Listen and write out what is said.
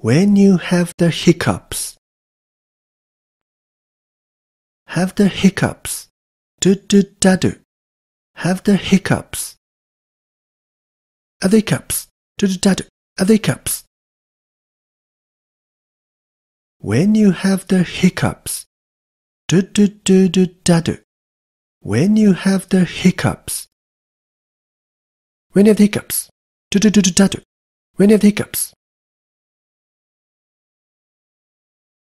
when you have the hiccups. Have the hiccups. Do do da do. Have the hiccups. Have the hiccups. Do do da do. Have the hiccups. When you have the hiccups. Do do do do da do. When you have the hiccups. When you have the hiccups. Do do do do da do. When you have the hiccups.